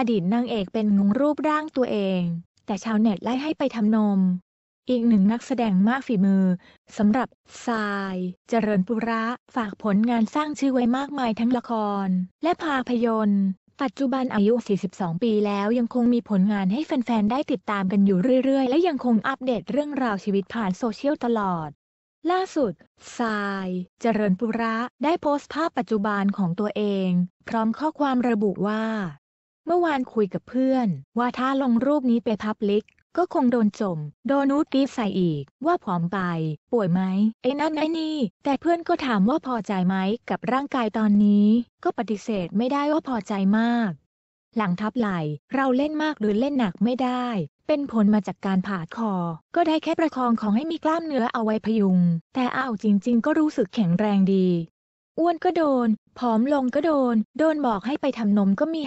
อดีตนางเอกเป็นงงรูปร่างตัวเอง แต่ชาวเน็ตไล่ให้ไปทำนม อีกหนึ่งนักแสดงมากฝีมือ สำหรับทรายเจริญปุระฝากผลงานสร้างชื่อไว้มากมายทั้งละคร และภาพยนตร์ปัจจุบันอายุ 42 ปีแล้วยังคงมีผลงานให้แฟนๆ ได้ติดตามกันอยู่เรื่อยๆ และยังคงอัปเดตเรื่องราวชีวิตผ่านโซเชียลตลอด ล่าสุดทราย เจริญปุระได้โพสต์ภาพปัจจุบันของตัวเอง พร้อมข้อความระบุว่าเมื่อวานคุยกับเพื่อน ว่าถ้าลงรูปนี้ไปพับลิกก็คงโดนจม โดนนูตีใส่อีกว่าผอมไป ป่วยไหมไอ้นั่นไอ้นี่ แต่เพื่อนก็ถามว่าพอใจไหมกับร่างกายตอนนี้ ก็ปฏิเสธไม่ได้ว่าพอใจมาก หลังทับไหล เราเล่นมากหรือเล่นหนักไม่ได้ เป็นผลมาจากการผ่าคอ ก็ได้แค่ประคองของให้มีกล้ามเนื้อเอาไว้พยุงแต่เอาจริง ๆ ก็รู้สึกแข็งแรงดีอ้วนก็โดน ผอมลงก็โดน โดนบอกให้ไปทำนมก็มี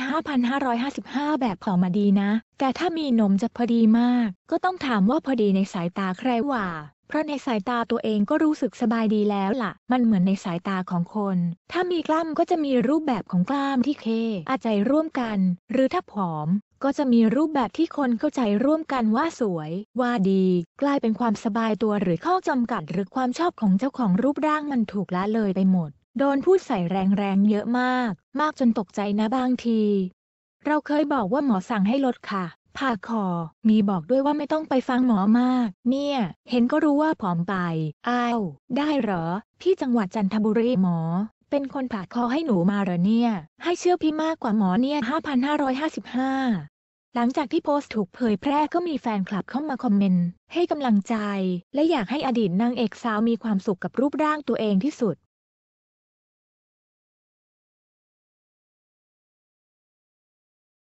5,555 แบบขอมาดีนะ แต่ถ้ามีนมจะพอดีมาก ก็ต้องถามว่าพอดีในสายตาใครว่าเพราะในสายตาตัวเองก็รู้สึกสบายดีแล้วละ่ะ มันเหมือนในสายตาของคน ถ้ามีกล้ามก็จะมีรูปแบบของกล้ามที่เค อาใจร่วมกัน หรือถ้าผอม ก็จะมีรูปแบบที่คนเข้าใจร่วมกันว่าสวย ว่าดี กลายเป็นความสบายตัวหรือข้อจำกัดหรือความชอบของเจ้าของรูปร่างมันถูกละเลยไปหมดโดนพูดใส่แรงๆเยอะมาก มากจนตกใจนะบางที เราเคยบอกว่าหมอสั่งให้ลดค่ะผ่าคอมีบอกด้วยว่าไม่ต้องไปฟังหมอมาก เนี่ยเห็นก็รู้ว่าผอมไปอ้าวได้เหรอ พี่จังหวัดจันทบุรีหมอ เป็นคนผ่าคอให้หนูมาเหรอเนี่ย ให้เชื่อพี่มากกว่าหมอเนี่ย 5,555 หลังจากที่โพสต์ถูกเผยแพร่ก็มีแฟนคลับเข้ามาคอมเมนต์ให้กำลังใจ และอยากให้อดีตนางเอกสาวมีความสุขกับรูปร่างตัวเองที่สุด